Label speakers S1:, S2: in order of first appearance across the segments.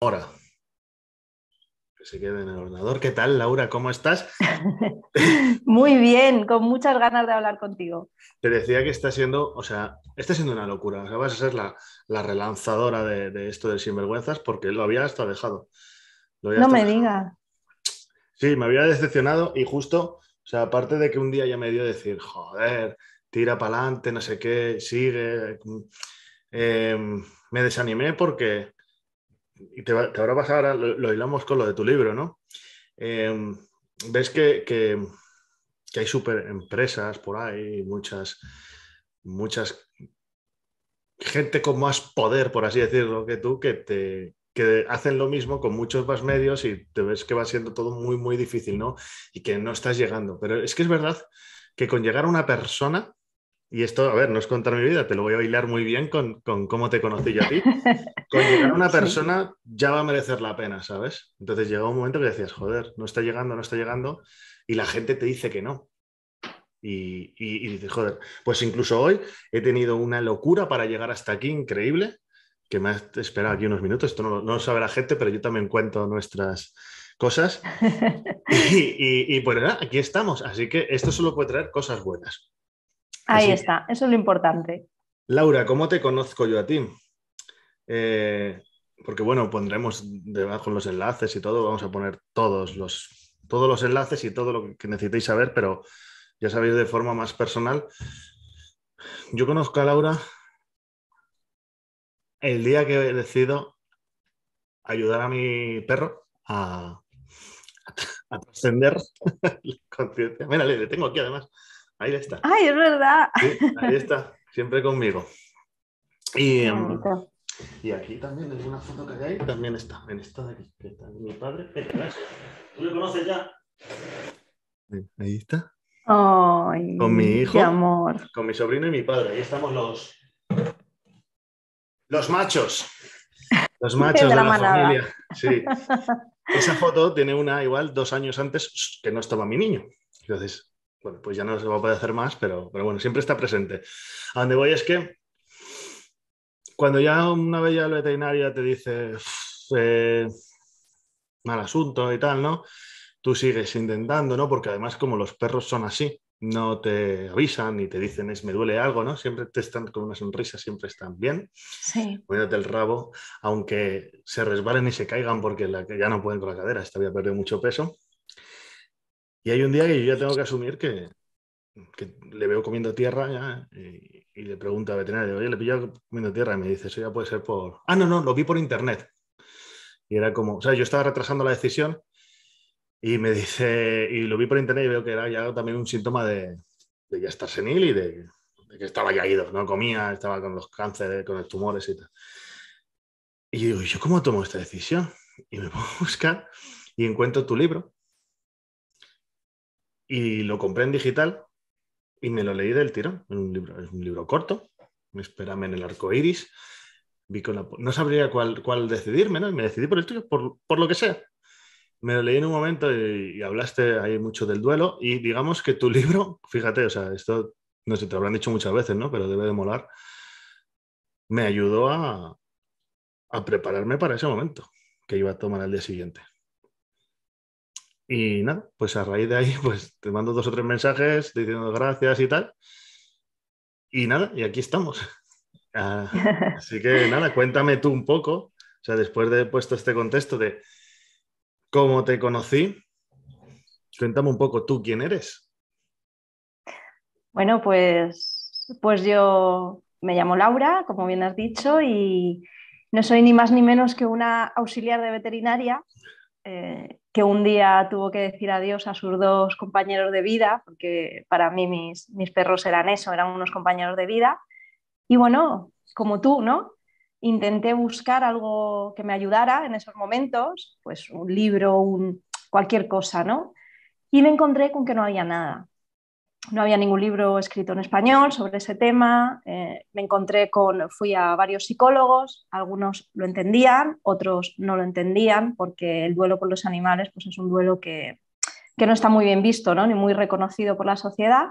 S1: Ahora. Que se quede en el ordenador. ¿Qué tal, Laura? ¿Cómo estás?
S2: Muy bien, con muchas ganas de hablar contigo.
S1: Te decía que está siendo, o sea, está siendo una locura. O sea, vas a ser la, relanzadora de, esto de sinvergüenzas porque lo había hasta dejado. no me digas. Sí, me había decepcionado y justo, o sea, aparte de que un día ya me dio decir, joder, tira para adelante, no sé qué, sigue. Mm, em, me desanimé porque, y te, ahora, lo, lo, hilamos con lo de tu libro, ¿no? Em, ves que, hay super empresas por ahí, muchas, muchas gente con más poder, por así decirlo, que tú, que te, que hacen lo mismo con muchos más medios y te ves que va siendo todo muy, muy difícil, ¿no? Y que no estás llegando. Pero es que es verdad que con llegar a una persona y esto, a ver, no es contar mi vida, te lo voy a bailar muy bien con, con cómo te conocí yo a ti.
S2: Con llegar a una persona
S1: ya va a merecer la pena, ¿sabes? Entonces llega un momento que decías, joder, no está llegando, no está llegando, y la gente te dice que no. Y, y, dices, joder, pues incluso hoy he tenido una locura para llegar hasta aquí, increíble, que me has esperado aquí unos minutos, esto no, lo sabe la gente, pero yo también cuento nuestras, cosas. Y, y, y, pues aquí estamos. Así que esto solo puede traer cosas buenas.
S2: Ahí está, eso es lo importante.
S1: Laura, ¿cómo te conozco yo a ti? Eh, porque bueno, pondremos debajo los enlaces y todo, vamos a poner todos los, todos los enlaces y todo lo que necesitéis saber, pero ya sabéis de forma más personal. Yo conozco a Laura el día que decido ayudar a mi perro a, a trascender la conciencia. Mira, le tengo aquí además. Ahí está.
S2: Ay, es verdad.
S1: ahí está, siempre conmigo. Y, em, aquí también, en una foto que hay también está, en esta de aquí, mi padre. Tú lo conoces ya. Ahí está.
S2: con mi hijo,
S1: con mi sobrino y mi padre. Ahí estamos los, los machos. Los machos de la, familia. Sí. Esa foto tiene una igual dos años antes que no estaba mi niño. Entonces, bueno, pues ya no se va a poder hacer más, pero, pero bueno, siempre está presente. A donde voy es que cuando ya una bella veterinaria te dice eh, mal asunto y tal, ¿no? Tú sigues intentando, ¿no? Porque además como los perros son así, no te avisan ni te dicen es me duele algo, ¿no? Siempre te están con una sonrisa, siempre están bien.
S2: Sí.
S1: el rabo, aunque se resbalen y se caigan porque la, ya no pueden con la cadera, esta había perdido mucho peso. Y hay un día que yo ya tengo que asumir que, le veo comiendo tierra eh, y, le pregunto al veterinario, oye, le pillo comiendo tierra y me dice, eso ya puede ser por... Ah, no, no, lo vi por internet. Y era como, o sea, yo estaba retrasando la decisión y me dice, y lo vi por internet y veo que era ya también un síntoma de, ya estar senil y de, que estaba ya ido, no comía, estaba con los cánceres, con los tumores y tal. Y digo, ¿yo cómo tomo esta decisión? Y me pongo a buscar y encuentro tu libro y lo compré en digital y me lo leí del tirón. Es un libro, corto, me esperame en el arco iris. no sabría cuál, decidirme, ¿no? Y me decidí por el tuyo, por, lo que sea. Me lo leí en un momento y, hablaste ahí mucho del duelo. Y digamos que tu libro, fíjate, o sea, esto no sé, te lo habrán dicho muchas veces, ¿no? Pero debe de molar. Me ayudó a, a prepararme para ese momento que iba a tomar al día siguiente. Y nada, pues a raíz de ahí, pues te mando dos o tres mensajes diciendo gracias y tal. Y nada, y aquí estamos. Ah, así que nada, cuéntame tú un poco, o sea, después de puesto este contexto de cómo te conocí, cuéntame un poco tú quién eres.
S2: Bueno, pues, pues yo me llamo Laura, como bien has dicho, y no soy ni más ni menos que una auxiliar de veterinaria eh, que un día tuvo que decir adiós a sus dos compañeros de vida, porque para mí mis, perros eran eso, eran unos compañeros de vida. Y bueno, como tú, ¿no? Intenté buscar algo que me ayudara en esos momentos, pues un libro, cualquier cosa, ¿no? Y me encontré con que no había nada no había ningún libro escrito en español sobre ese tema. Eh, me encontré con, fui a varios psicólogos, algunos lo entendían, otros no lo entendían, porque el duelo por los animales pues es un duelo que, no está muy bien visto, ¿no? ni muy reconocido por la sociedad.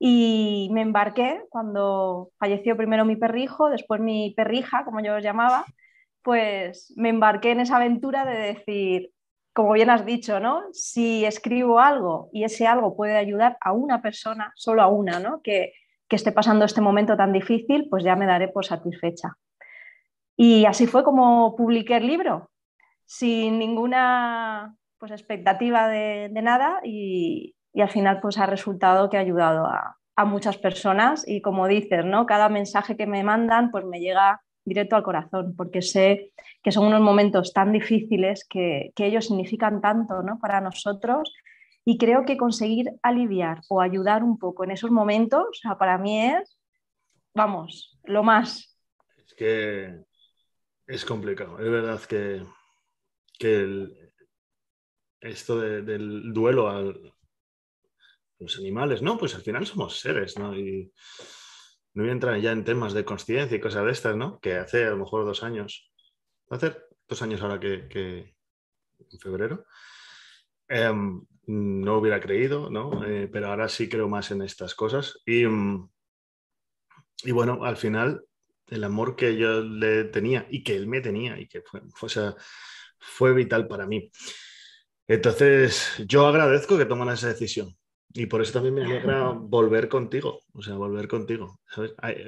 S2: Y me embarqué cuando falleció primero mi perrijo, después mi perrija, como yo los llamaba, pues me embarqué en esa aventura de decir, como bien has dicho, ¿no? Si escribo algo y ese algo puede ayudar a una persona, solo a una, ¿no? Que, esté pasando este momento tan difícil, pues ya me daré por satisfecha. Y así fue como publiqué el libro, sin ninguna pues, expectativa de, nada y, al final pues, ha resultado que ha ayudado a, muchas personas y como dices, ¿no? cada mensaje que me mandan pues, me llega directo al corazón, porque sé que son unos momentos tan difíciles que, ellos significan tanto ¿no? para nosotros y creo que conseguir aliviar o ayudar un poco en esos momentos, para mí es, vamos, lo más.
S1: Es que es complicado, es verdad que, que esto del duelo a los animales, ¿no? Pues al final somos seres, ¿no? no voy a entrar ya en temas de conciencia y cosas de estas, ¿no? Que hace a lo mejor dos años, hacer dos años ahora que, en febrero, em, no hubiera creído, ¿no? Eh, pero ahora sí creo más en estas cosas. Y, mm, y, bueno, al final, el amor que yo le tenía y que él me tenía y que fue, fue vital para mí. Entonces, yo agradezco que toman esa decisión. Y por eso también me alegra volver contigo, o sea, volver contigo.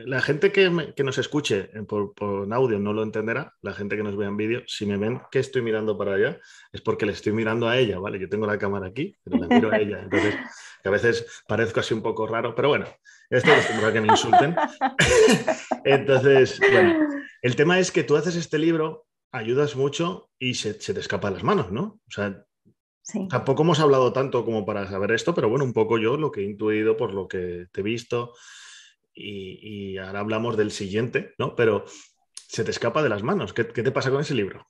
S1: La gente que, nos escuche eh, por, audio no lo entenderá, la gente que nos vea en vídeo, si me ven que estoy mirando para allá, es porque le estoy mirando a ella, ¿vale? Yo tengo la cámara aquí, pero la miro a ella, entonces que a veces parezco así un poco raro, pero bueno, esto es para que me insulten. entonces, el tema es que tú haces este libro, ayudas mucho y se, te escapa de las manos, ¿no? O sea, Tampoco hemos hablado tanto como para saber esto, pero bueno, un poco yo lo que he intuido por lo que te he visto y, ahora hablamos del siguiente, ¿no? Pero se te escapa de las manos. ¿Qué, te pasa con ese libro?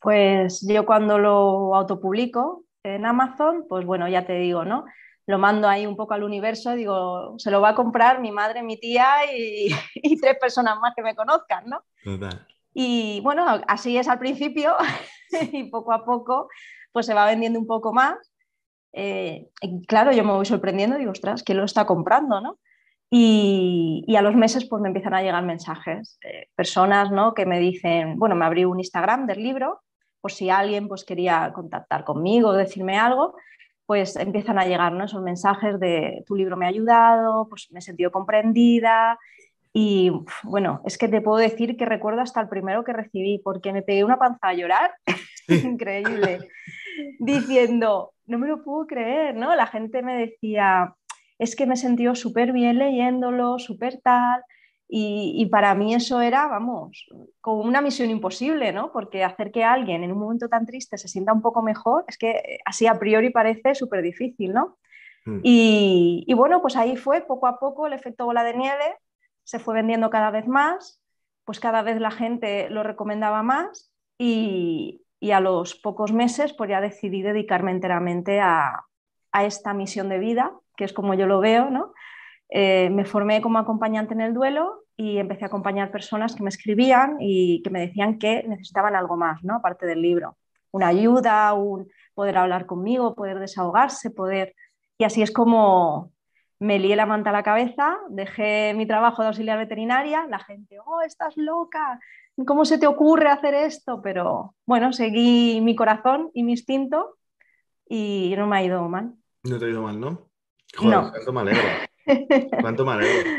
S2: Pues yo cuando lo autopublico en Amazon, pues bueno, ya te digo, ¿no? Lo mando ahí un poco al universo, digo, se lo va a comprar mi madre, mi tía y, tres personas más que me conozcan, ¿no? Y bueno, así es al principio y poco a poco pues se va vendiendo un poco más. Eh, claro, yo me voy sorprendiendo y digo, ostras, ¿quién lo está comprando? ¿no? Y, a los meses pues me empiezan a llegar mensajes, eh, personas ¿no? que me dicen, bueno, me abrí un Instagram del libro, por si alguien pues quería contactar conmigo, o decirme algo, pues empiezan a llegar ¿no? esos mensajes de tu libro me ha ayudado, pues me he sentido comprendida, y bueno, es que te puedo decir que recuerdo hasta el primero que recibí, porque me pegué una panza a llorar increíble, diciendo, no me lo puedo creer, ¿no? La gente me decía, es que me sentí súper bien leyéndolo, súper tal, y, para mí eso era, vamos, como una misión imposible, ¿no? Porque hacer que alguien en un momento tan triste se sienta un poco mejor, es que eh, así a priori parece súper difícil, ¿no? Mm. Y, y bueno, pues ahí fue poco a poco el efecto bola de nieve, se fue vendiendo cada vez más, pues cada vez la gente lo recomendaba más y, y a los pocos meses pues ya decidí dedicarme enteramente a, a esta misión de vida, que es como yo lo veo, ¿no? Eh, me formé como acompañante en el duelo y empecé a acompañar personas que me escribían y que me decían que necesitaban algo más, ¿no? Aparte del libro, una ayuda, un poder hablar conmigo, poder desahogarse, poder... Y así es como me lié la manta a la cabeza, dejé mi trabajo de auxiliar veterinaria, la gente, oh, estás loca, ¿cómo se te ocurre hacer esto? Pero bueno, seguí mi corazón y mi instinto y no me ha ido mal.
S1: No te ha ido mal, ¿no? no. cuánto me alegro. cuánto me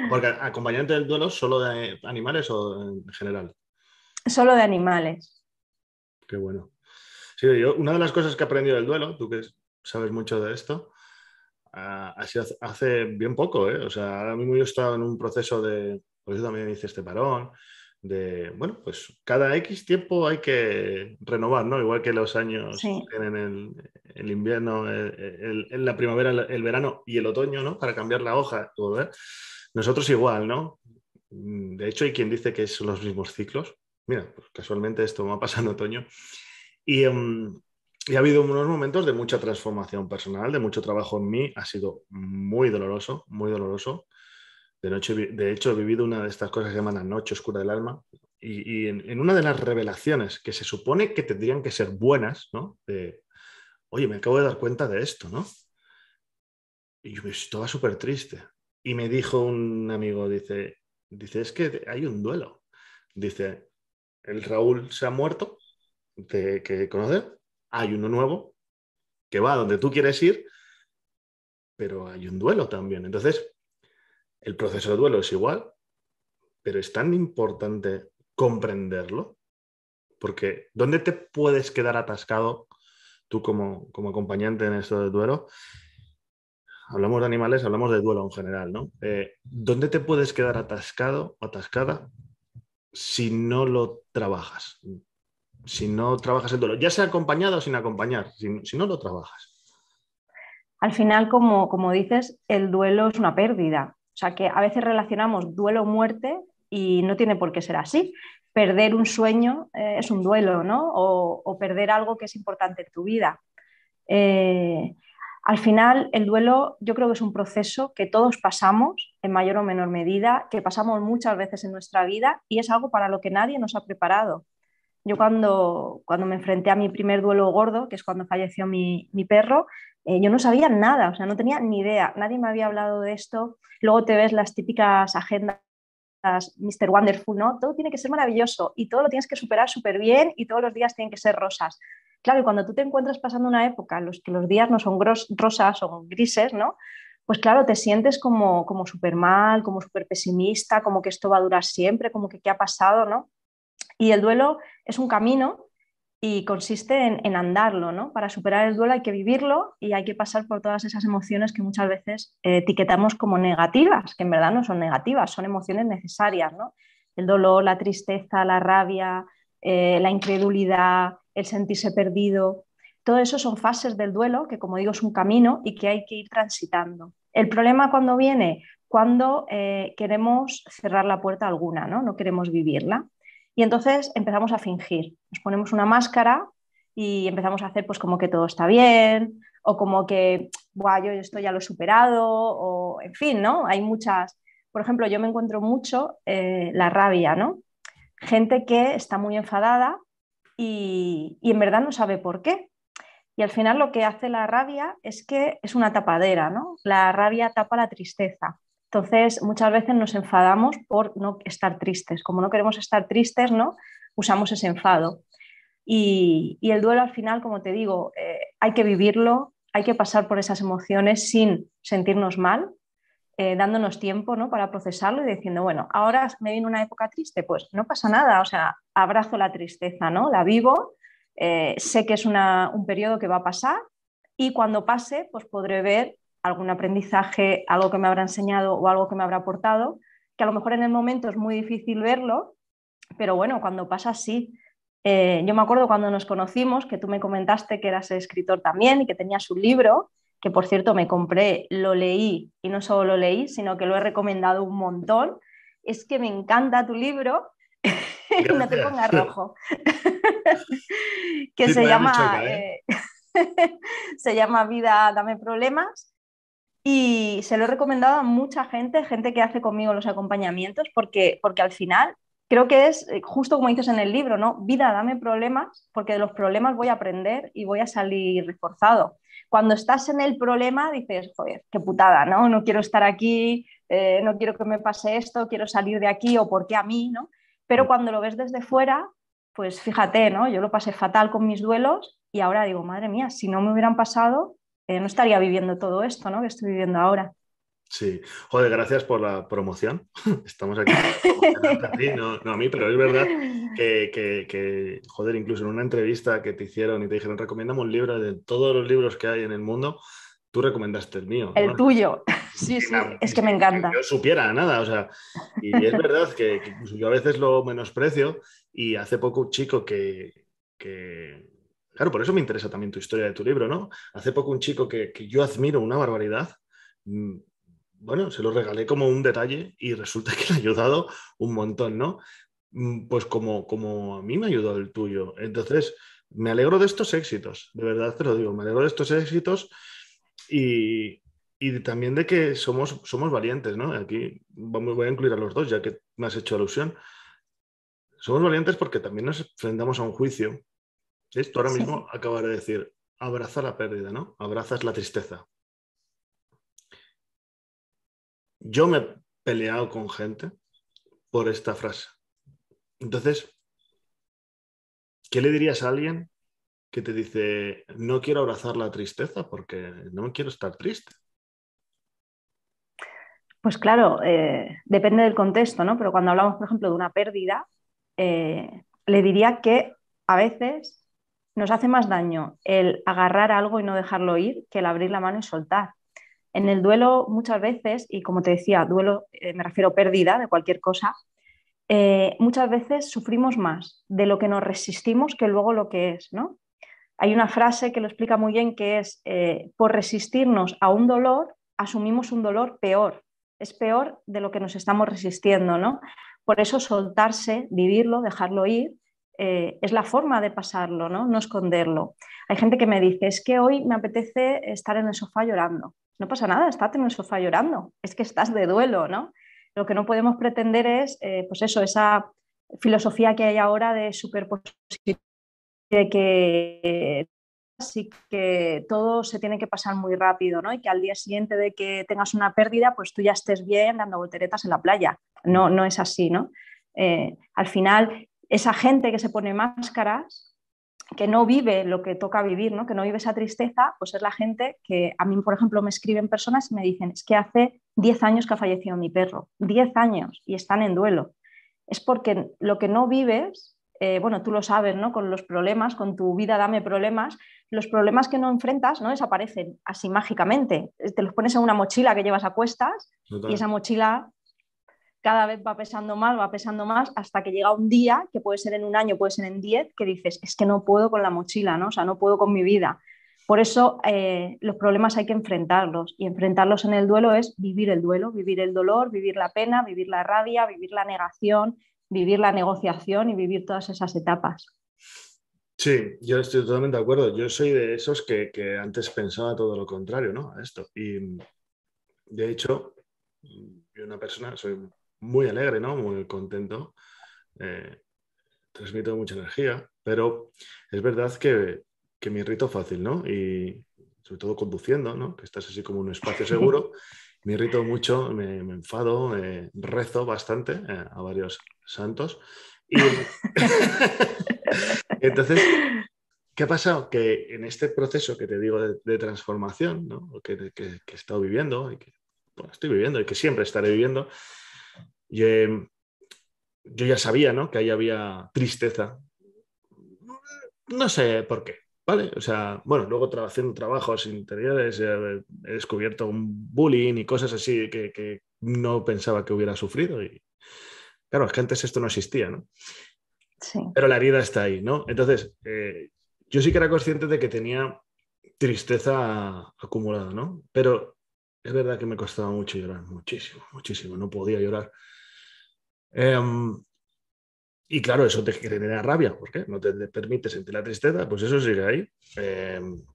S1: Porque acompañante del duelo solo de animales o en general.
S2: Solo de animales.
S1: Qué bueno. Sí, una de las cosas que he aprendido del duelo, tú que sabes mucho de esto, ah, hace, bien poco, ¿eh? O sea, ahora mismo yo estado en un proceso de, por eso también hice este parón, de, bueno, pues cada X tiempo hay que renovar, ¿no? Igual que los años en tienen el, invierno, el, la primavera, el, verano y el otoño, ¿no? Para cambiar la hoja y volver. ¿eh? Nosotros igual, ¿no? Mm, de hecho, hay quien dice que son los mismos ciclos. Mira, pues casualmente esto me ha pasado en otoño. Em, y ha habido unos momentos de mucha transformación personal, de mucho trabajo en mí. Ha sido muy doloroso, muy doloroso de hecho, de hecho, he vivido una de estas cosas que llaman la noche oscura del alma. Y, en, una de las revelaciones que se supone que tendrían que ser buenas, ¿no? oye, me acabo de dar cuenta de esto, ¿no? Y yo pues, estaba súper triste. Y me dijo un amigo, dice, dice, es que hay un duelo. Dice, el Raúl se ha muerto, de, que conocer hay uno nuevo que va a donde tú quieres ir, pero hay un duelo también. Entonces, el proceso de duelo es igual, pero es tan importante comprenderlo, porque ¿dónde te puedes quedar atascado tú como, acompañante en esto de duelo? Hablamos de animales, hablamos de duelo en general, ¿no? Eh, ¿Dónde te puedes quedar atascado o atascada si no lo trabajas? Si no trabajas el duelo, ya sea acompañado o sin acompañar, si, no lo trabajas.
S2: Al final, como dices, el duelo es una pérdida o sea que a veces relacionamos duelo-muerte y no tiene por qué ser así. Perder un sueño eh, es un duelo, ¿no? O, perder algo que es importante en tu vida. Eh, al final, el duelo yo creo que es un proceso que todos pasamos en mayor o menor medida, que pasamos muchas veces en nuestra vida y es algo para lo que nadie nos ha preparado. Yo cuando, cuando me enfrenté a mi primer duelo gordo, que es cuando falleció mi, mi perro, eh, yo no sabía nada, o sea, no tenía ni idea, nadie me había hablado de esto. Luego te ves las típicas agendas Mr. Wonderful, ¿no? Todo tiene que ser maravilloso y todo lo tienes que superar súper bien y todos los días tienen que ser rosas. Claro, y cuando tú te encuentras pasando una época en los que los días no son rosas, son grises, ¿no? Pues claro, te sientes como, como súper mal, como súper pesimista, como que esto va a durar siempre, como que qué ha pasado, ¿no? Y el duelo es un camino y consiste en, andarlo, ¿no? Para superar el duelo hay que vivirlo y hay que pasar por todas esas emociones que muchas veces eh, etiquetamos como negativas, que en verdad no son negativas, son emociones necesarias, ¿no? El dolor, la tristeza, la rabia, eh, la incredulidad, el sentirse perdido, todo eso son fases del duelo que, como digo, es un camino y que hay que ir transitando. El problema cuando viene, cuando eh, queremos cerrar la puerta alguna, ¿no? No queremos vivirla. Y entonces empezamos a fingir, nos ponemos una máscara y empezamos a hacer pues como que todo está bien o como que, guau, yo esto ya lo he superado o en fin, ¿no? Hay muchas, por ejemplo, yo me encuentro mucho eh, la rabia, ¿no? Gente que está muy enfadada y, y en verdad no sabe por qué. Y al final lo que hace la rabia es que es una tapadera, ¿no? La rabia tapa la tristeza. Entonces, muchas veces nos enfadamos por no estar tristes. Como no queremos estar tristes, ¿no? Usamos ese enfado. Y, el duelo al final, como te digo, eh, hay que vivirlo, hay que pasar por esas emociones sin sentirnos mal, eh, dándonos tiempo ¿no? para procesarlo y diciendo, bueno, ahora me viene una época triste, pues no pasa nada, o sea, abrazo la tristeza, ¿no? La vivo, eh, sé que es un periodo que va a pasar y cuando pase, pues podré ver algún aprendizaje, algo que me habrá enseñado o algo que me habrá aportado, que a lo mejor en el momento es muy difícil verlo, pero bueno, cuando pasa así. Eh, yo me acuerdo cuando nos conocimos que tú me comentaste que eras escritor también y que tenías un libro, que por cierto me compré, lo leí y no solo lo leí, sino que lo he recomendado un montón. Es que me encanta tu libro, no te pongas rojo,
S1: que se llama... ¿eh?
S2: Eh, se llama Vida, dame problemas y se lo he recomendado a mucha gente, gente que hace conmigo los acompañamientos, porque, porque al final creo que es eh, justo como dices en el libro, ¿no? Vida, dame problemas, porque de los problemas voy a aprender y voy a salir reforzado. Cuando estás en el problema dices, joder, qué putada, ¿no? No quiero estar aquí, eh, no quiero que me pase esto, quiero salir de aquí o por qué a mí, ¿no? Pero mm. cuando lo ves desde fuera, pues fíjate, ¿no? Yo lo pasé fatal con mis duelos y ahora digo, madre mía, si no me hubieran pasado, eh, no estaría viviendo todo esto ¿no? que estoy viviendo ahora.
S1: Sí, joder, gracias por la promoción. Estamos aquí. a ti, no, a mí, pero es verdad que, joder, incluso en una entrevista que te hicieron y te dijeron, recomendamos un libro de todos los libros que hay en el mundo, tú recomendaste el mío. El tuyo. Sí, sí, es que me encanta. Que supiera nada, o sea, y es verdad que, yo a veces lo menosprecio y hace poco un chico que Claro, por eso me interesa también tu historia de tu libro, ¿no? Hace poco un chico que, yo admiro una barbaridad, mm, bueno, se lo regalé como un detalle y resulta que le ha ayudado un montón, ¿no? Mm, pues como, como a mí me ha ayudado el tuyo. Entonces, me alegro de estos éxitos, de verdad te lo digo, me alegro de estos éxitos y, también de que somos, somos valientes, ¿no? Aquí voy a incluir a los dos, ya que me has hecho alusión. Somos valientes porque también nos enfrentamos a un juicio ahora mismo acabas de decir, abraza la pérdida, ¿no? Abrazas la tristeza. Yo me he peleado con gente por esta frase. Entonces, ¿qué le dirías a alguien que te dice, no quiero abrazar la tristeza porque no quiero estar triste?
S2: Pues claro, eh, depende del contexto, ¿no? Pero cuando hablamos, por ejemplo, de una pérdida, eh, le diría que a veces nos hace más daño el agarrar algo y no dejarlo ir que el abrir la mano y soltar. En el duelo muchas veces, y como te decía, duelo eh, me refiero a pérdida de cualquier cosa, eh, muchas veces sufrimos más de lo que nos resistimos que luego lo que es, ¿no? Hay una frase que lo explica muy bien que es, eh, por resistirnos a un dolor, asumimos un dolor peor, es peor de lo que nos estamos resistiendo, Por eso soltarse, vivirlo, dejarlo ir, eh, es la forma de pasarlo, ¿no? no esconderlo. Hay gente que me dice, es que hoy me apetece estar en el sofá llorando. No pasa nada, estate en el sofá llorando, es que estás de duelo, ¿no? Lo que no podemos pretender es, eh, pues eso, esa filosofía que hay ahora de superposición, de que así que todo se tiene que pasar muy rápido, ¿no? Y que al día siguiente de que tengas una pérdida, pues tú ya estés bien dando volteretas en la playa. No, no es así, ¿no? Eh, al final, esa gente que se pone máscaras, que no vive lo que toca vivir, ¿no? que no vive esa tristeza, pues es la gente que a mí, por ejemplo, me escriben personas y me dicen, es que hace 10 años que ha fallecido mi perro, 10 años y están en duelo. Es porque lo que no vives, eh, bueno, tú lo sabes, ¿no? Con los problemas, con tu vida dame problemas, los problemas que no enfrentas no desaparecen así mágicamente. Eh, te los pones en una mochila que llevas a cuestas y esa mochila cada vez va pesando más, va pesando más, hasta que llega un día, que puede ser en un año, puede ser en diez, que dices, es que no puedo con la mochila, ¿no? O sea, no puedo con mi vida. Por eso eh, los problemas hay que enfrentarlos y enfrentarlos en el duelo es vivir el duelo, vivir el dolor, vivir la pena, vivir la rabia, vivir la negación, vivir la negociación y vivir todas esas etapas.
S1: Sí, yo estoy totalmente de acuerdo. Yo soy de esos que, que antes pensaba todo lo contrario, ¿no? A esto. Y de hecho, yo una persona, soy muy alegre, ¿no? Muy contento. Eh, transmito mucha energía, pero es verdad que, que me irrito fácil, ¿no? Y sobre todo conduciendo, ¿no? Que estás así como en un espacio seguro. me irrito mucho, me, enfado, rezo bastante eh, a varios santos. Y entonces, ¿qué ha pasado? Que en este proceso que te digo de, transformación, ¿no? que, que, he estado viviendo y que estoy viviendo y que siempre estaré viviendo, yo, em, yo ya sabía, ¿no? Que ahí había tristeza. No sé por qué, ¿vale? O sea, bueno, luego haciendo trabajos interiores eh, he descubierto un bullying y cosas así que, no pensaba que hubiera sufrido. Y claro, es que antes esto no existía, ¿no? Pero la herida está ahí, ¿no? Entonces, eh, yo sí que era consciente de que tenía tristeza acumulada, ¿no? Pero es verdad que me costaba mucho llorar, muchísimo, muchísimo, no podía llorar. Em, y claro, eso te genera rabia, porque no te permite sentir la tristeza, pues eso sigue ahí. Em,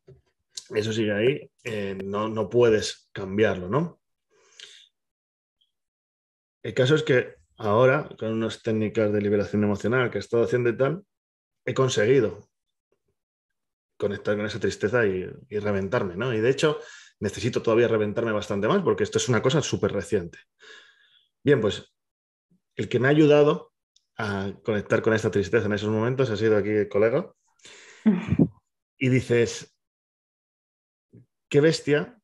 S1: eso sigue ahí, eh, no, no, puedes cambiarlo, ¿no? El caso es que ahora, con unas técnicas de liberación emocional que he estado haciendo y tal, he conseguido conectar con esa tristeza y, y reventarme, ¿no? Y de hecho, necesito todavía reventarme bastante más porque esto es una cosa súper reciente. Bien, pues el que me ha ayudado a conectar con esta tristeza en esos momentos ha sido aquí el colega. Y dices, qué bestia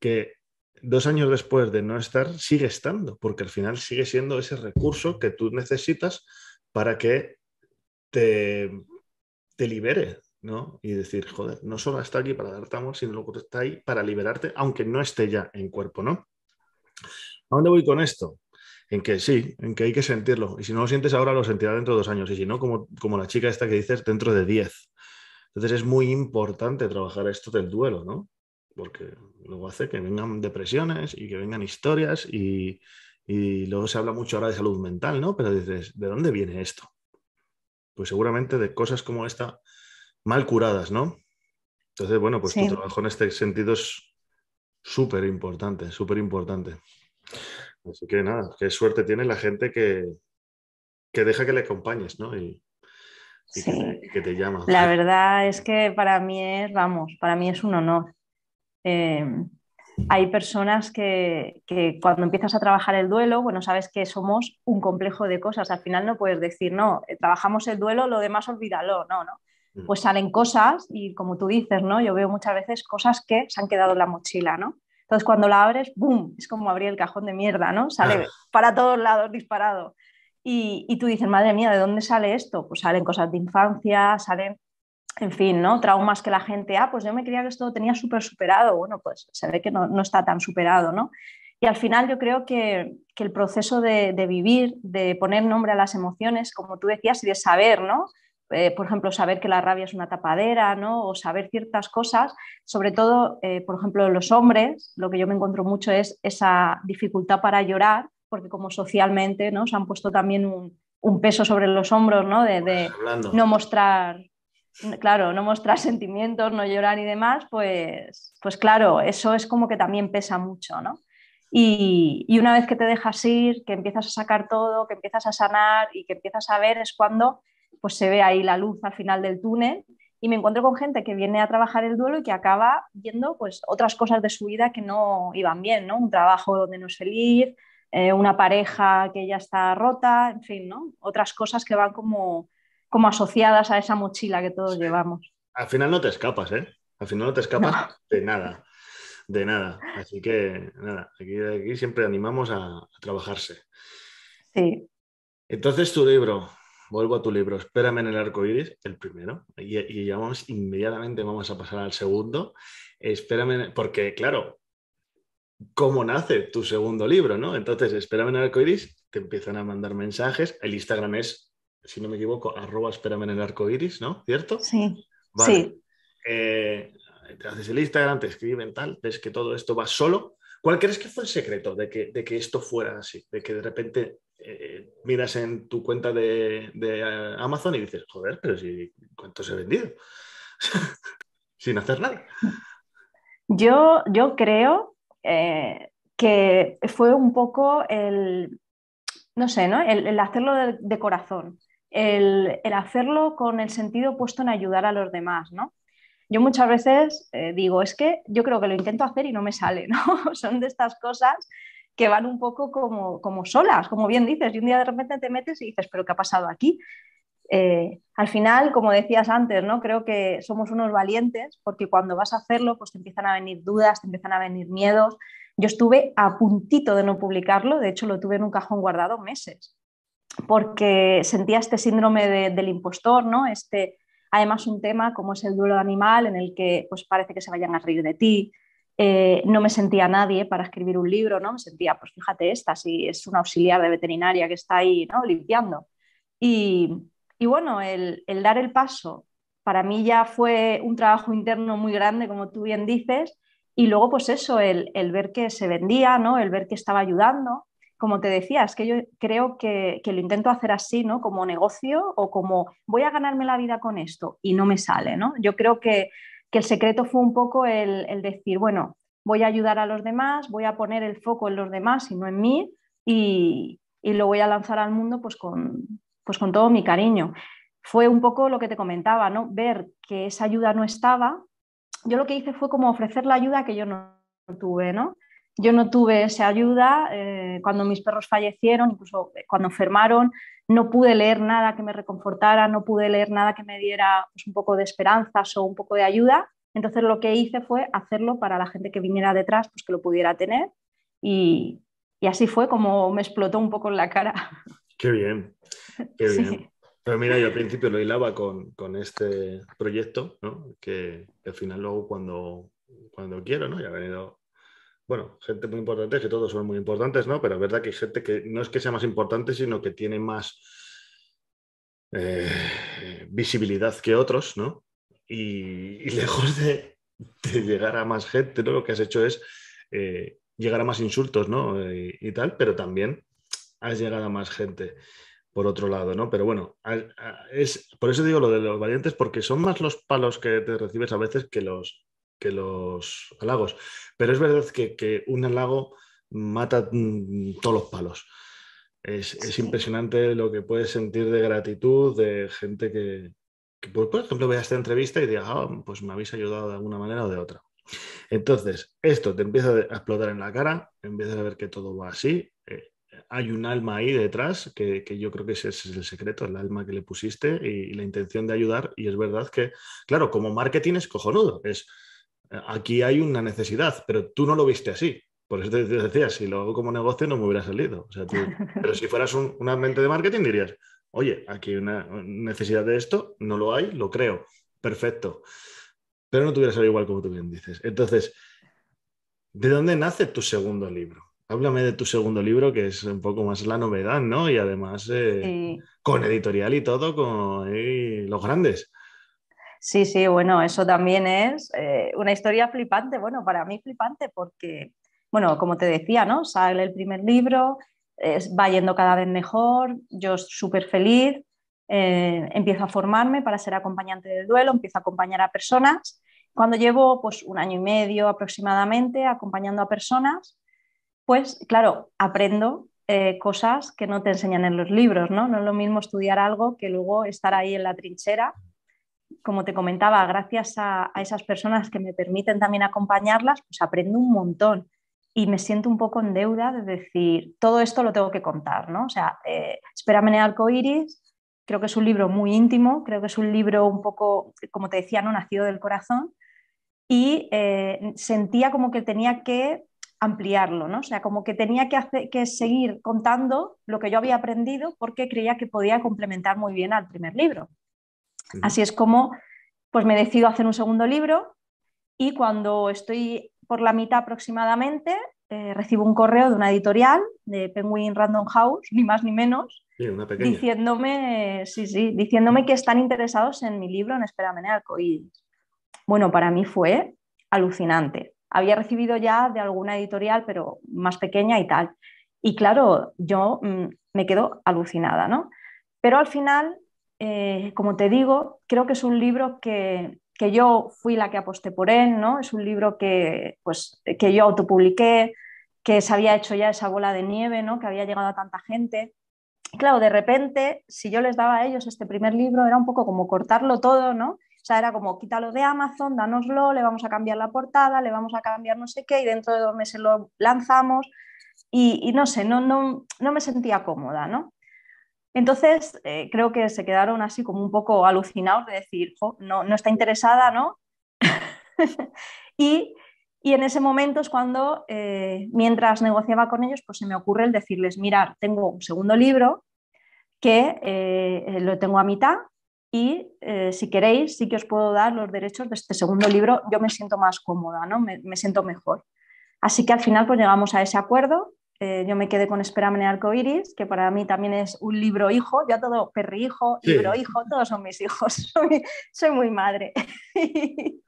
S1: que dos años después de no estar, sigue estando, porque al final sigue siendo ese recurso que tú necesitas para que te, te libere, ¿no? Y decir, joder, no solo está aquí para darte amor, sino que está ahí para liberarte, aunque no esté ya en cuerpo, ¿no? ¿A dónde voy con esto? en que sí, en que hay que sentirlo. Y si no lo sientes ahora, lo sentirá dentro de dos años. Y si no, como, como la chica esta que dices, dentro de diez. Entonces es muy importante trabajar esto del duelo, ¿no? Porque luego hace que vengan depresiones y que vengan historias y, luego se habla mucho ahora de salud mental, ¿no? Pero dices, ¿de dónde viene esto? Pues seguramente de cosas como esta mal curadas, ¿no? Entonces, bueno, pues tu trabajo en este sentido es súper importante, súper importante. Así que nada, qué suerte tiene la gente que, deja que le acompañes, ¿no? Y, que, te, llama. La
S2: verdad es que para mí es, vamos, para mí es un honor. Eh, hay personas que, cuando empiezas a trabajar el duelo, bueno, sabes que somos un complejo de cosas. Al final no puedes decir, no, eh, trabajamos el duelo, lo demás olvídalo, no, no. Mm. Pues salen cosas y como tú dices, ¿no? Yo veo muchas veces cosas que se han quedado en la mochila, ¿no? Entonces, cuando la abres, ¡boom! Es como abrir el cajón de mierda, ¿no? Sale ah. para todos lados disparado. Y, tú dices, madre mía, ¿de dónde sale esto? Pues salen cosas de infancia, salen en fin, ¿no? Traumas que la gente, ah, pues yo me creía que esto lo tenía súper superado. Bueno, pues se ve que no, está tan superado, ¿no? Y al final yo creo que, el proceso de, de, vivir, de poner nombre a las emociones, como tú decías, y de saber, ¿no? Eh, por ejemplo, saber que la rabia es una tapadera, ¿no? O saber ciertas cosas, sobre todo, eh, por ejemplo, los hombres, lo que yo me encuentro mucho es esa dificultad para llorar, porque como socialmente, ¿no? Se han puesto también un, peso sobre los hombros, ¿no? De, no mostrar, claro, no mostrar sentimientos, no llorar y demás, pues, pues claro, eso es como que también pesa mucho, ¿no? Y, y, una vez que te dejas ir, que empiezas a sacar todo, que empiezas a sanar y que empiezas a ver, es cuando pues se ve ahí la luz al final del túnel y me encuentro con gente que viene a trabajar el duelo y que acaba viendo pues otras cosas de su vida que no iban bien, ¿no? Un trabajo donde no es feliz, eh, una pareja que ya está rota, en fin, ¿no? Otras cosas que van como, como asociadas a esa mochila que todos llevamos.
S1: Al final no te escapas, ¿eh? Al final no te escapas de nada, de nada. Así que nada, aquí, siempre animamos a, a trabajarse. Sí. Entonces tu libro, vuelvo a tu libro, espérame en el arco iris, el primero, y, ya vamos, inmediatamente vamos a pasar al segundo. Espérame, porque claro, ¿cómo nace tu segundo libro? ¿no? Entonces, espérame en el arco iris, te empiezan a mandar mensajes. El Instagram es, si no me equivoco, arroba espérame en el arco iris, ¿no? ¿Cierto? Sí. Vale. Eh, te haces el Instagram, te escriben tal, ves que todo esto va solo. ¿Cuál crees que fue el secreto de que, de que esto fuera así? De que de repente eh, miras en tu cuenta de, eh, Amazon y dices, joder, pero si cuántos he vendido sin hacer nada.
S2: Yo, creo eh, que fue un poco el, no sé, El, hacerlo de, corazón, el, hacerlo con el sentido puesto en ayudar a los demás, Yo muchas veces digo, es que yo creo que lo intento hacer y no me sale, ¿no? Son de estas cosas que van un poco como, solas, como bien dices, y un día de repente te metes y dices, pero ¿qué ha pasado aquí? Eh, al final, como decías antes, ¿no? creo que somos unos valientes porque cuando vas a hacerlo, pues te empiezan a venir dudas, te empiezan a venir miedos. Yo estuve a puntito de no publicarlo, de hecho lo tuve en un cajón guardado meses, porque sentía este síndrome del impostor, Este, además un tema como es el duelo animal en el que pues parece que se vayan a reír de ti, eh, no me sentía nadie para escribir un libro, ¿no? Me sentía, pues fíjate, esta si es una auxiliar de veterinaria que está ahí, ¿no? Limpiando. Y, bueno, el, dar el paso para mí ya fue un trabajo interno muy grande, como tú bien dices, y luego pues eso, el, ver que se vendía, ¿no? El ver que estaba ayudando. Como te decía, es que yo creo que, que, lo intento hacer así, ¿no? Como negocio o como voy a ganarme la vida con esto y no me sale, ¿no? Yo creo que que el secreto fue un poco el, decir, bueno, voy a ayudar a los demás, voy a poner el foco en los demás y no en mí, y, lo voy a lanzar al mundo pues con, pues con todo mi cariño. Fue un poco lo que te comentaba, ¿no? Ver que esa ayuda no estaba. Yo lo que hice fue como ofrecer la ayuda que yo no tuve, ¿no? Yo no tuve esa ayuda eh, cuando mis perros fallecieron, incluso eh, cuando enfermaron, no pude leer nada que me reconfortara, no pude leer nada que me diera pues, un poco de esperanzas o un poco de ayuda. Entonces lo que hice fue hacerlo para la gente que viniera detrás, pues que lo pudiera tener. Y, así fue como me explotó un poco en la cara.
S1: Qué bien, qué bien. Pero mira, yo al principio lo hilaba con, este proyecto, que, al final luego cuando, cuando quiero, ¿no? ya ha venido bueno, gente muy importante, que todos son muy importantes, ¿no? Pero es verdad que hay gente que no es que sea más importante, sino que tiene más eh, visibilidad que otros, ¿no? Y, lejos de, llegar a más gente, ¿no? Lo que has hecho es eh, llegar a más insultos, ¿no? y tal, pero también has llegado a más gente por otro lado, ¿no? Pero bueno, es, por eso digo lo de los valientes, porque son más los palos que te recibes a veces que los, que los halagos. Pero es verdad que, que un halago mata mm, todos los palos. Es, impresionante lo que puedes sentir de gratitud de gente que, pues, por ejemplo, vea esta entrevista y diga, ah, pues me habéis ayudado de alguna manera o de otra. Entonces, esto te empieza a explotar en la cara, empiezas a ver que todo va así. Eh, hay un alma ahí detrás, que, que, yo creo que ese, es el secreto, el alma que le pusiste y, y, la intención de ayudar. Y es verdad que, claro, como marketing es cojonudo, es aquí hay una necesidad, pero tú no lo viste así. Por eso te decía, si lo hago como negocio no me hubiera salido. pero si fueras una mente de marketing dirías, oye, aquí hay una necesidad de esto, no lo hay, lo creo, perfecto. Pero no te hubiera salido igual como tú bien dices. Entonces, ¿de dónde nace tu segundo libro? Háblame de tu segundo libro, que es un poco más la novedad, ¿no? Y además eh, con editorial y todo, con los grandes. Sí, sí,
S2: bueno, eso también es eh, una historia flipante, bueno, para mí flipante porque, bueno, como te decía, ¿no? Sale el primer libro, va yendo cada vez mejor, yo súper feliz, eh, empiezo a formarme para ser acompañante del duelo, empiezo a acompañar a personas. Cuando llevo pues, un año y medio aproximadamente acompañando a personas, pues claro, aprendo eh, cosas que no te enseñan en los libros, ¿no? No es lo mismo estudiar algo que luego estar ahí en la trinchera como te comentaba, gracias a, esas personas que me permiten también acompañarlas, pues aprendo un montón y me siento un poco en deuda de decir, todo esto lo tengo que contar, ¿no? O sea, eh, Espérame en el creo que es un libro muy íntimo, creo que es un libro un poco, como te decía, no nacido del corazón y eh, sentía como que tenía que ampliarlo, ¿no? O sea, como que tenía que, que seguir contando lo que yo había aprendido porque creía que podía complementar muy bien al primer libro. Así es como pues me decido hacer un segundo libro y cuando estoy por la mitad aproximadamente eh, recibo un correo de una editorial de Penguin Random House, ni más ni menos, diciéndome, diciéndome que están interesados en mi libro en Espérame en Y Bueno, para mí fue alucinante. Había recibido ya de alguna editorial, pero más pequeña y tal. Y claro, yo mm, me quedo alucinada, ¿no? Pero al final eh, como te digo, creo que es un libro que, yo fui la que aposté por él, ¿no? Es un libro que, pues, que yo autopubliqué, que se había hecho ya esa bola de nieve, ¿no? Que había llegado a tanta gente. claro, de repente, si yo les daba a ellos este primer libro, era un poco como cortarlo todo, ¿no? O sea, era como quítalo de Amazon, dánoslo, le vamos a cambiar la portada, le vamos a cambiar no sé qué, y dentro de dos meses lo lanzamos. Y, y no sé, no, no, no me sentía cómoda, ¿no? Entonces, eh, creo que se quedaron así como un poco alucinados de decir, no, no está interesada, ¿no? y, y, en ese momento es cuando, eh, mientras negociaba con ellos, pues se me ocurre el decirles, mirar, tengo un segundo libro que eh, lo tengo a mitad y si queréis, sí que os puedo dar los derechos de este segundo libro, yo me siento más cómoda, ¿no? Me, me siento mejor. Así que al final pues llegamos a ese acuerdo eh, yo me quedé con arco Arcoiris, que para mí también es un libro hijo, ya todo perri hijo, libro hijo, todos son mis hijos, soy, muy madre.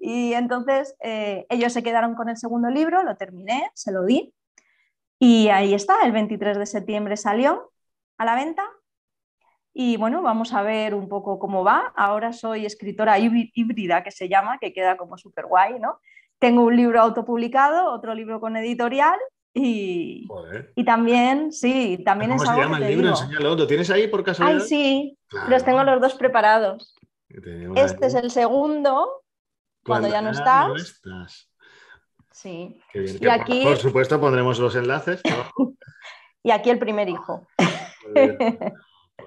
S2: y, entonces eh, ellos se quedaron con el segundo libro, lo terminé, se lo di, y ahí está, el 23 de septiembre salió a la venta. Y bueno, vamos a ver un poco cómo va. Ahora soy escritora híbrida, que se llama, que queda como súper guay, ¿no? Tengo un libro autopublicado, otro libro con editorial y, y también, sí, ah, también ¿Cómo es se llama el libro?
S1: ¿Lo tienes ahí por casualidad? Ay,
S2: sí, los tengo los dos preparados. Este es el segundo,
S1: cuando, ya ah, no estás. Sí. aquí... Por supuesto pondremos los enlaces.
S2: y aquí el primer hijo.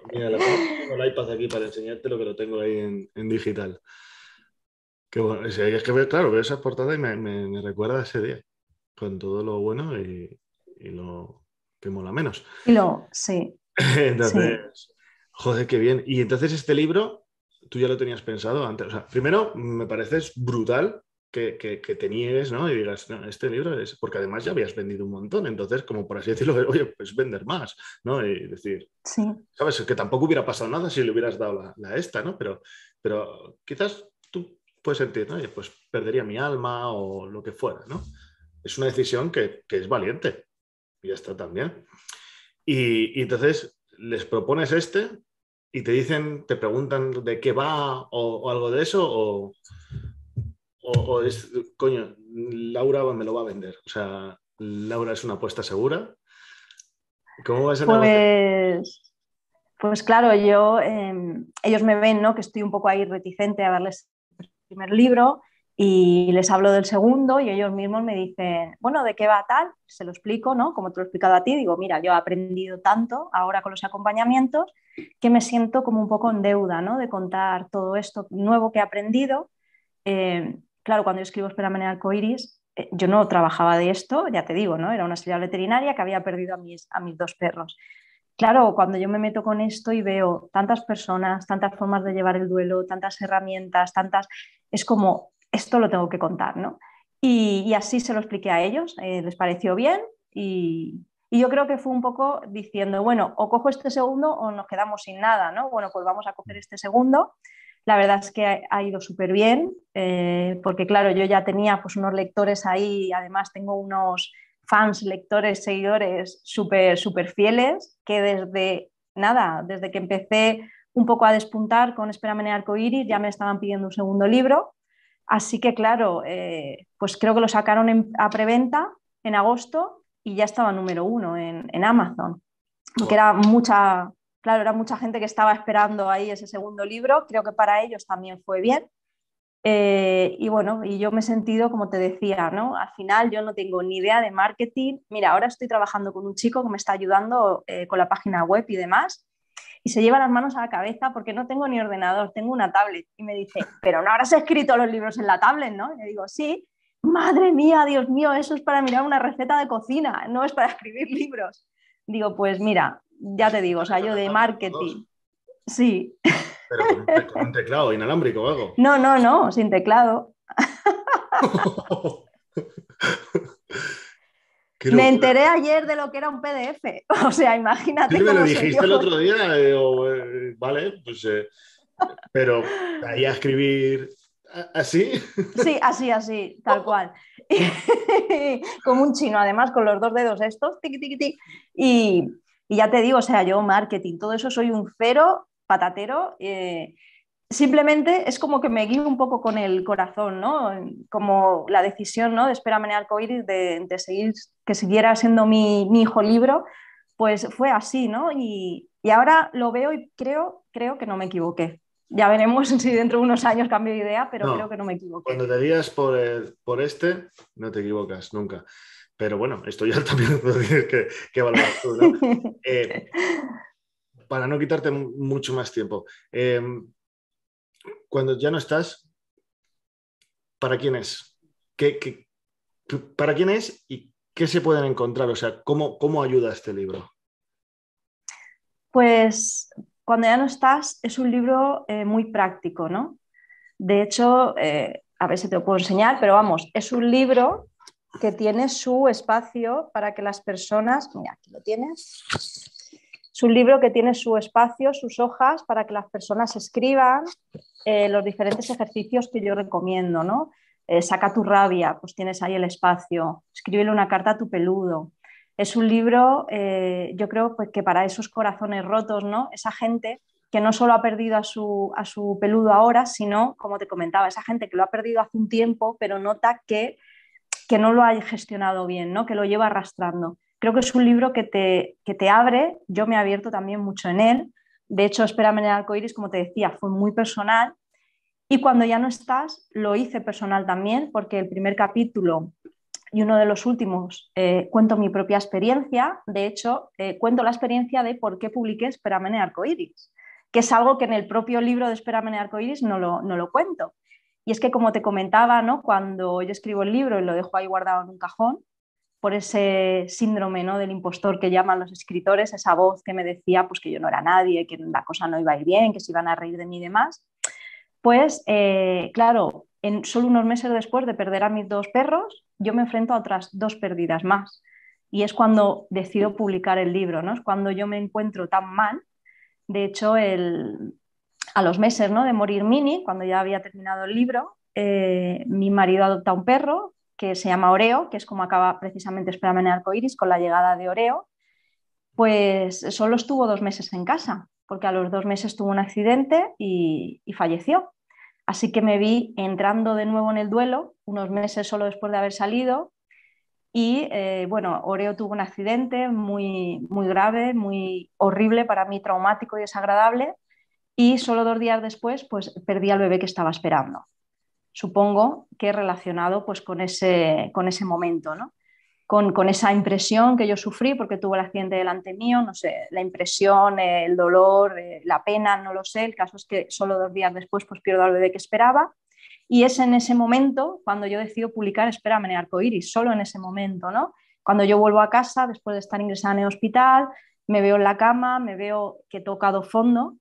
S1: Pues mira, tengo el iPad aquí para enseñarte lo que lo tengo ahí en, digital. Qué bueno. Es que, claro, veo esa portada y me, me recuerda a ese día. En todo lo bueno y, lo que mola menos. Y lo, sí. entonces, joder, qué bien. Y entonces este libro, tú ya lo tenías pensado antes. primero, me parece brutal que, que, te niegues, ¿no? Y digas, este libro es porque además ya habías vendido un montón, entonces, como por así decirlo, oye, pues vender más, ¿no? Y decir, sí. ¿sabes? Que tampoco hubiera pasado nada si le hubieras dado la, esta, ¿no? Pero, pero quizás tú puedes sentir, ¿no? pues perdería mi alma o lo que fuera, ¿no? es una decisión que, es valiente. Y ya está también. Y, entonces les propones este y te dicen, te preguntan de qué va o, algo de eso o, es, coño, Laura me lo va a vender. O sea, Laura es una apuesta segura. ¿Cómo va a
S2: Pues... Pues claro, yo, em, ellos me ven, ¿no? Que estoy un poco ahí reticente a darles el primer libro, y les hablo del segundo y ellos mismos me dicen, bueno, ¿de qué va tal? Se lo explico, ¿no? Como te lo he explicado a ti, digo, mira, yo he aprendido tanto ahora con los acompañamientos que me siento como un poco en deuda, ¿no? De contar todo esto nuevo que he aprendido. Eh, claro, cuando yo escribo Espérame en Arcoiris, eh, yo no trabajaba de esto, ya te digo, ¿no? Era una serial veterinaria que había perdido a mis, a mis dos perros. Claro, cuando yo me meto con esto y veo tantas personas, tantas formas de llevar el duelo, tantas herramientas, tantas... Es como, esto lo tengo que contar, ¿no? Y, así se lo expliqué a ellos, eh, les pareció bien y, yo creo que fue un poco diciendo, bueno, o cojo este segundo o nos quedamos sin nada, ¿no? Bueno, pues vamos a coger este segundo. La verdad es que ha, ido súper bien, eh, porque claro, yo ya tenía pues unos lectores ahí, además tengo unos fans, lectores, seguidores súper, súper fieles, que desde nada, desde que empecé un poco a despuntar con Espérame en el ya me estaban pidiendo un segundo libro. Así que claro, eh, pues creo que lo sacaron a preventa en agosto y ya estaba número uno en, Amazon. Porque era mucha, claro, era mucha gente que estaba esperando ahí ese segundo libro. Creo que para ellos también fue bien. Eh, y bueno, y yo me he sentido, como te decía, ¿no? Al final yo no tengo ni idea de marketing. Mira, ahora estoy trabajando con un chico que me está ayudando eh, con la página web y demás y se lleva las manos a la cabeza porque no tengo ni ordenador, tengo una tablet. Y me dice, pero no habrás escrito los libros en la tablet, ¿no? Y le digo, sí. Madre mía, Dios mío, eso es para mirar una receta de cocina, no es para escribir libros. Digo, pues mira, ya te digo, o sea, yo de marketing. Sí.
S1: Pero con teclado inalámbrico o algo.
S2: No, no, no, sin teclado. Me enteré ayer de lo que era un PDF. O sea, imagínate. Sí, me lo dijiste el otro
S1: día, eh, eh, vale, pues. Eh, pero ahí a escribir. ¿Así?
S2: Sí, así, así, tal cual. como un chino, además, con los dos dedos estos, Y, ya te digo, o sea, yo marketing, todo eso soy un cero patatero simplemente es como que me guío un poco con el corazón, ¿no? Como la decisión, ¿no? De a en el de, de seguir, que siguiera siendo mi, hijo libro, pues fue así, ¿no? Y, ahora lo veo y creo, creo que no me equivoqué. Ya veremos si dentro de unos años cambio de idea, pero creo que no me equivoqué. Cuando
S1: te guías por, este, no te equivocas nunca. Pero bueno, esto ya también lo que, que valorar tú, ¿no? Eh, para no quitarte mucho más tiempo, em, cuando ya no estás, ¿para quién es? para quién es y qué se pueden encontrar? O sea, ¿cómo, cómo ayuda este libro?
S2: Pues cuando ya no estás es un libro eh, muy práctico, ¿no? De hecho, eh, a ver si te lo puedo enseñar, pero vamos, es un libro que tiene su espacio para que las personas, mira, aquí lo tienes, es un libro que tiene su espacio, sus hojas, para que las personas escriban eh, los diferentes ejercicios que yo recomiendo, ¿no? Eh, saca tu rabia, pues tienes ahí el espacio, escríbele una carta a tu peludo. Es un libro, eh, yo creo pues, que para esos corazones rotos, ¿no? Esa gente que no solo ha perdido a su, a su peludo ahora, sino, como te comentaba, esa gente que lo ha perdido hace un tiempo, pero nota que, que no lo ha gestionado bien, ¿no? que lo lleva arrastrando creo que es un libro que te, te abre, yo me he abierto también mucho en él. De hecho, Espérame en como te decía, fue muy personal. Y cuando ya no estás, lo hice personal también, porque el primer capítulo y uno de los últimos eh, cuento mi propia experiencia. De hecho, eh, cuento la experiencia de por qué publiqué Espérame en que es algo que en el propio libro de Espérame en no lo, no lo cuento. Y es que, como te comentaba, cuando yo escribo el libro y lo dejo ahí guardado en un cajón, por ese síndrome ¿no? del impostor que llaman los escritores, esa voz que me decía pues, que yo no era nadie, que la cosa no iba a ir bien, que se iban a reír de mí y demás. Pues eh, claro, en solo unos meses después de perder a mis dos perros, yo me enfrento a otras dos pérdidas más. Y es cuando decido publicar el libro, ¿no? Es cuando yo me encuentro tan mal. De hecho, a los meses ¿no? de morir Mini, cuando ya había terminado el libro, eh, mi marido adopta un perro, que se llama Oreo, que es como acaba precisamente esperando en el arcoiris con la llegada de Oreo, pues solo estuvo dos meses en casa, porque a los dos meses tuvo un accidente y, falleció. Así que me vi entrando de nuevo en el duelo, unos meses solo después de haber salido. Y eh, bueno, Oreo tuvo un accidente muy, muy grave, muy horrible, para mí traumático y desagradable. Y solo dos días después, pues perdí al bebé que estaba esperando supongo que relacionado pues, con, ese, con ese momento, Con, esa impresión que yo sufrí porque tuvo el accidente delante mío, no sé, la impresión, el dolor, eh, la pena, no lo sé. El caso es que solo dos días después pues, pierdo al bebé que esperaba. Y es en ese momento cuando yo decido publicar Espérame en Arcoiris, solo en ese momento, ¿no? Cuando yo vuelvo a casa después de estar ingresada en el hospital, me veo en la cama, me veo que he tocado fondo,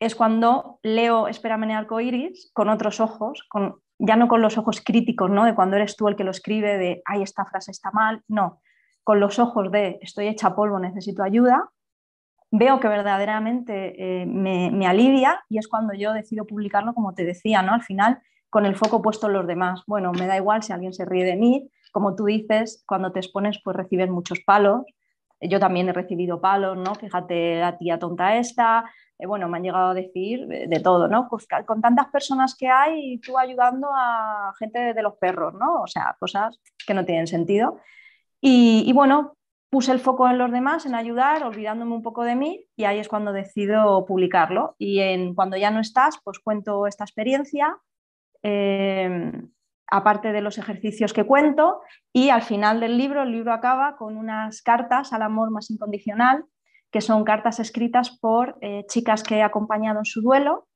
S2: es cuando leo Espérame en Arcoiris con otros ojos, con ya no con los ojos críticos, ¿no? De cuando eres tú el que lo escribe, de, ay, esta frase está mal, no, con los ojos de, estoy hecha polvo, necesito ayuda, veo que verdaderamente eh, me, alivia y es cuando yo decido publicarlo, como te decía, ¿no? Al final, con el foco puesto en los demás. Bueno, me da igual si alguien se ríe de mí, como tú dices, cuando te expones, pues recibes muchos palos. Yo también he recibido palos, ¿no? Fíjate la tía tonta esta, eh, bueno, me han llegado a decir de, todo, ¿no? Pues con tantas personas que hay y tú ayudando a gente de, los perros, ¿no? O sea, cosas que no tienen sentido. Y, bueno, puse el foco en los demás, en ayudar, olvidándome un poco de mí y ahí es cuando decido publicarlo. Y en cuando ya no estás, pues cuento esta experiencia. Em, aparte de los ejercicios que cuento, y al final del libro, el libro acaba con unas cartas al amor más incondicional que son cartas escritas por eh, chicas que he acompañado en su duelo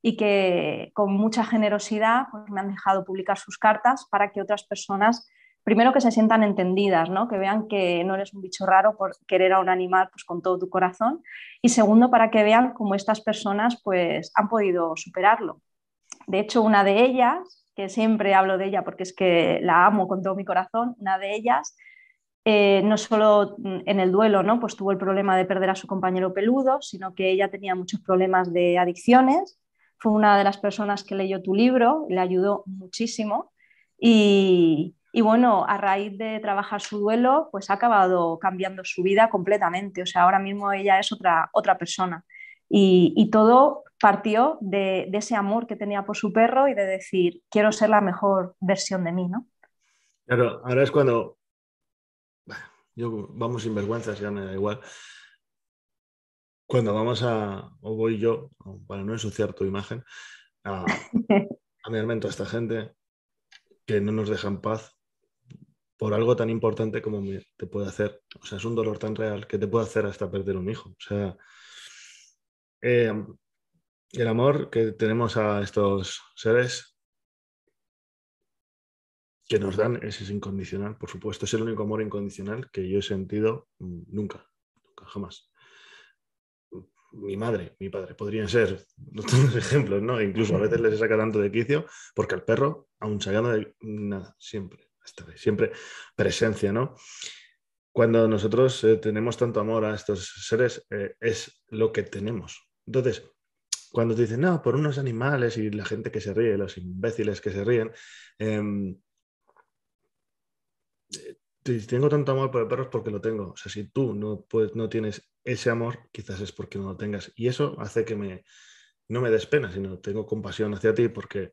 S2: y que con mucha generosidad pues, me han dejado publicar sus cartas para que otras personas, primero que se sientan entendidas, ¿no? que vean que no eres un bicho raro por querer a un animal pues, con todo tu corazón, y segundo, para que vean cómo estas personas pues, han podido superarlo. De hecho, una de ellas, que siempre hablo de ella porque es que la amo con todo mi corazón, una de ellas eh, no solo mm, en el duelo, ¿no? Pues tuvo el problema de perder a su compañero peludo, sino que ella tenía muchos problemas de adicciones. Fue una de las personas que leyó tu libro, le ayudó muchísimo. Y, bueno, a raíz de trabajar su duelo, pues ha acabado cambiando su vida completamente. O sea, ahora mismo ella es otra, otra persona. Y, todo partió de, de ese amor que tenía por su perro y de decir, quiero ser la mejor versión de mí, ¿no?
S1: Claro, ahora es cuando yo vamos sin vergüenzas, ya me da igual. Cuando vamos a, o voy yo, para no ensuciar tu imagen, a, mi a esta gente que no nos deja en paz por algo tan importante como te puede hacer. O sea, es un dolor tan real que te puede hacer hasta perder un hijo. O sea, eh, el amor que tenemos a estos seres nos dan, ese es incondicional, por supuesto. Es el único amor incondicional que yo he sentido mm, nunca, nunca, jamás. Mi madre, mi padre, podrían ser otros ejemplos, ¿no? Incluso a veces les saca tanto de quicio, porque al perro, aún sacando de nada, siempre, siempre presencia, ¿no? Cuando nosotros eh, tenemos tanto amor a estos seres, eh, es lo que tenemos. Entonces, cuando te dicen, no, por unos animales y la gente que se ríe, los imbéciles que se ríen, eh, tengo tanto amor por el perro es porque lo tengo. O sea, si tú no, pues no tienes ese amor, quizás es porque no lo tengas. Y eso hace que me, no me des pena, sino tengo compasión hacia ti porque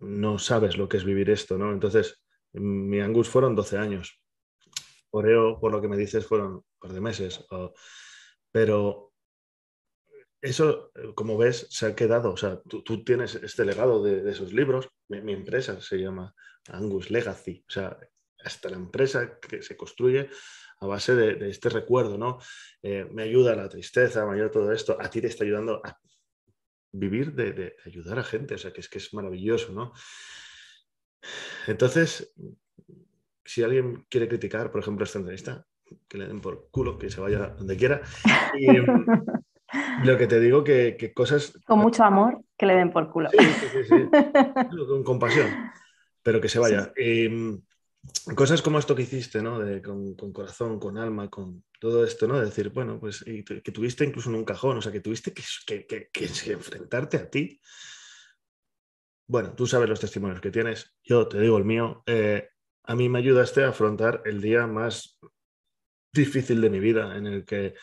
S1: no sabes lo que es vivir esto, ¿no? Entonces, mi angus fueron 12 años. Oreo, por lo que me dices, fueron un par de meses. Pero eso, como ves, se ha quedado. O sea, tú, tienes este legado de, esos libros. Mi, mi, empresa se llama Angus Legacy. O sea, hasta la empresa que se construye a base de, este recuerdo, ¿no? Eh, me ayuda la tristeza, mayor todo esto, a ti te está ayudando a vivir de, ayudar a gente, o sea, que es que es maravilloso, ¿no? Entonces, si alguien quiere criticar, por ejemplo, a esta entrevista, que le den por culo, que se vaya donde quiera. Y, Lo que te digo que, cosas...
S2: Con mucho amor,
S1: que le den por culo. Sí, sí, sí, Con compasión, pero que se vaya. Em, cosas como esto que hiciste, ¿no? con, corazón, con alma, con todo esto, ¿no? De decir, bueno, pues que tuviste incluso en un cajón, o sea, que tuviste que, enfrentarte a ti. Bueno, tú sabes los testimonios que tienes, yo te digo el mío. Eh, a mí me ayudaste a afrontar el día más difícil de mi vida, en el que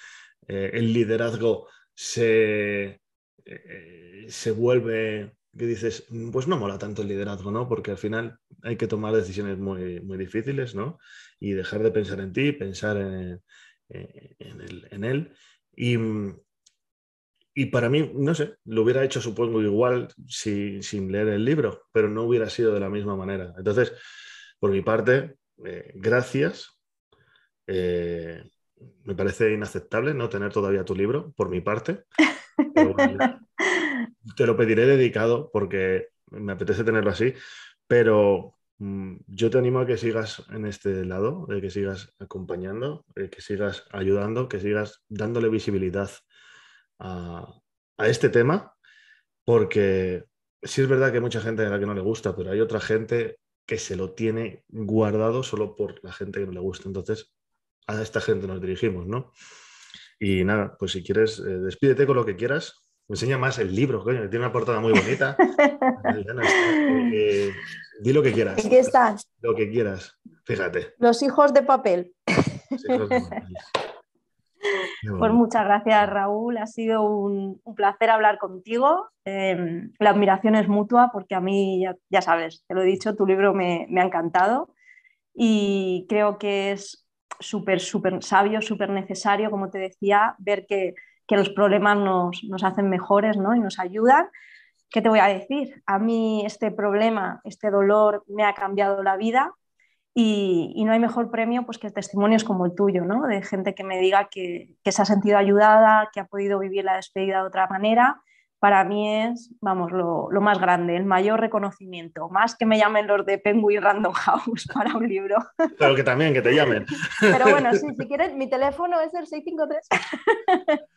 S1: eh, el liderazgo se, eh, se vuelve que dices, mm, pues no mola tanto el liderazgo, ¿no? Porque al final hay que tomar decisiones muy, muy difíciles, ¿no? Y dejar de pensar en ti, pensar en, el, en él. Y, y, para mí, no sé, lo hubiera hecho supongo igual sin leer el libro, pero no hubiera sido de la misma manera. Entonces, por mi parte, eh, gracias. Eh, me parece inaceptable no tener todavía tu libro, por mi parte. te lo pediré dedicado porque me apetece tenerlo así, pero mm, yo te animo a que sigas en este lado, de que sigas acompañando, de eh, que sigas ayudando, que sigas dándole visibilidad a, a este tema, porque sí es verdad que hay mucha gente a la que no le gusta, pero hay otra gente que se lo tiene guardado solo por la gente que no le gusta. Entonces, a esta gente nos dirigimos, ¿no? Y nada, pues si quieres, eh, despídete con lo que quieras. Me enseña más el libro, coño, tiene una portada muy bonita. Eh, eh, di lo que quieras. Aquí está. Lo que quieras, fíjate.
S2: Los hijos de papel. Pues muchas gracias, Raúl. Ha sido un, placer hablar contigo. Em, la admiración es mutua porque a mí, ya, sabes, te lo he dicho, tu libro me, me ha encantado y creo que es súper, súper sabio, súper necesario, como te decía, ver que, que los problemas nos, hacen mejores ¿no? y nos ayudan. ¿Qué te voy a decir? A mí este problema, este dolor me ha cambiado la vida y, no hay mejor premio pues, que testimonios como el tuyo, ¿no? de gente que me diga que se ha sentido ayudada, que ha podido vivir la despedida de otra manera para mí es, vamos, lo, más grande, el mayor reconocimiento, más que me llamen los de Penguin Random House para un libro.
S1: Claro que también, que te llamen. Pero bueno, sí,
S2: si quieren, mi teléfono es el 653.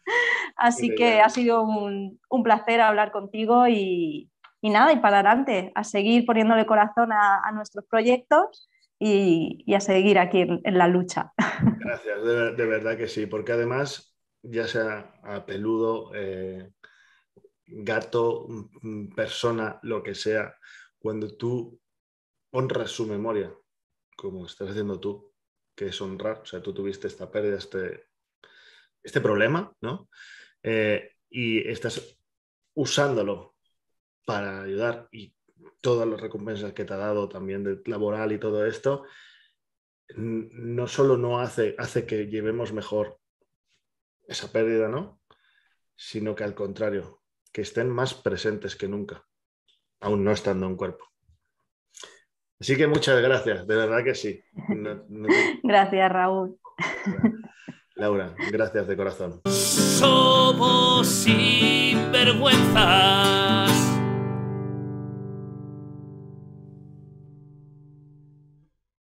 S2: Así que ha sido un, placer hablar contigo y, nada, y para adelante, a seguir poniéndole corazón a, nuestros proyectos. Y, a seguir aquí en, la lucha.
S1: Gracias, de, verdad que sí, porque además, ya sea peludo, eh, gato, mm, mm, persona, lo que sea, cuando tú honras su memoria, como estás haciendo tú, que es honrar, o sea, tú tuviste esta pérdida, este, este problema, ¿no? Eh, y estás usándolo para ayudar y todas las recompensas que te ha dado también de laboral y todo esto, no solo no hace, hace que llevemos mejor esa pérdida, ¿no? Sino que al contrario, estén más presentes que nunca, aún no estando en cuerpo. Así que muchas gracias, de verdad que sí.
S2: Gracias, Raúl.
S1: Laura, gracias de corazón. Somos sinvergüenza.